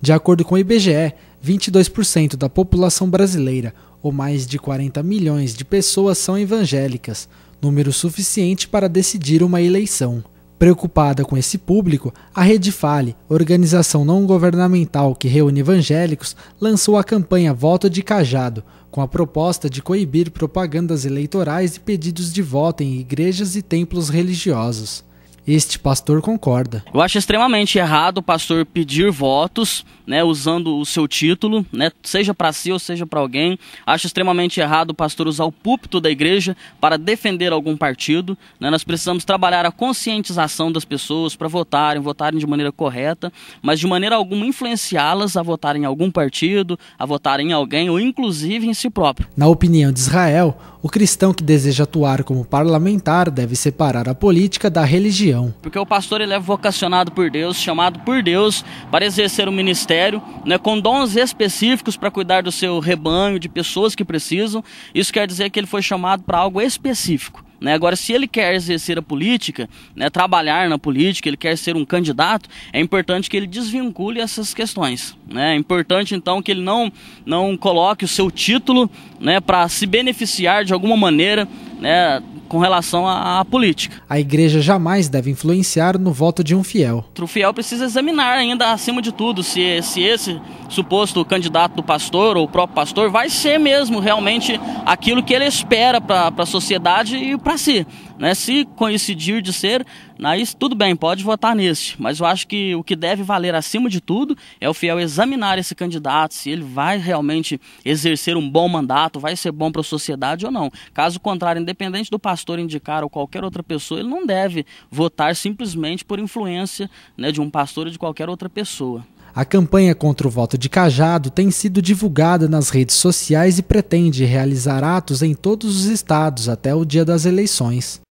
De acordo com o IBGE, 22% da população brasileira, ou mais de 40 milhões de pessoas, são evangélicas, número suficiente para decidir uma eleição. Preocupada com esse público, a Rede Fale, organização não governamental que reúne evangélicos, lançou a campanha Voto de Cajado, com a proposta de coibir propagandas eleitorais e pedidos de voto em igrejas e templos religiosos. Este pastor concorda. Eu acho extremamente errado o pastor pedir votos, né, usando o seu título, né, seja para si ou seja para alguém. Acho extremamente errado o pastor usar o púlpito da igreja para defender algum partido. Né? Nós precisamos trabalhar a conscientização das pessoas para votarem, votarem de maneira correta, mas de maneira alguma influenciá-las a votarem em algum partido, a votarem em alguém ou inclusive em si próprio. Na opinião de Israel, o cristão que deseja atuar como parlamentar deve separar a política da religião porque o pastor ele é vocacionado por Deus, chamado por Deus para exercer o um ministério, né, com dons específicos para cuidar do seu rebanho, de pessoas que precisam. Isso quer dizer que ele foi chamado para algo específico. Né? Agora, se ele quer exercer a política, né, trabalhar na política, ele quer ser um candidato, é importante que ele desvincule essas questões. Né? É importante, então, que ele não, não coloque o seu título né, para se beneficiar de alguma maneira né, com relação à, à, política. A igreja jamais deve influenciar no voto de um fiel. O fiel precisa examinar ainda, acima de tudo, se, se esse suposto candidato do pastor ou o próprio pastor vai ser mesmo realmente aquilo que ele espera para a sociedade e para si. Né? Se coincidir de ser, aí tudo bem, pode votar nesse. Mas eu acho que o que deve valer acima de tudo é o fiel examinar esse candidato, se ele vai realmente exercer um bom mandato, vai ser bom para a sociedade ou não. Caso contrário, independente do pastor indicar ou qualquer outra pessoa, ele não deve votar simplesmente por influência né, de um pastor ou de qualquer outra pessoa. A campanha contra o voto de Cajado tem sido divulgada nas redes sociais e pretende realizar atos em todos os estados até o dia das eleições.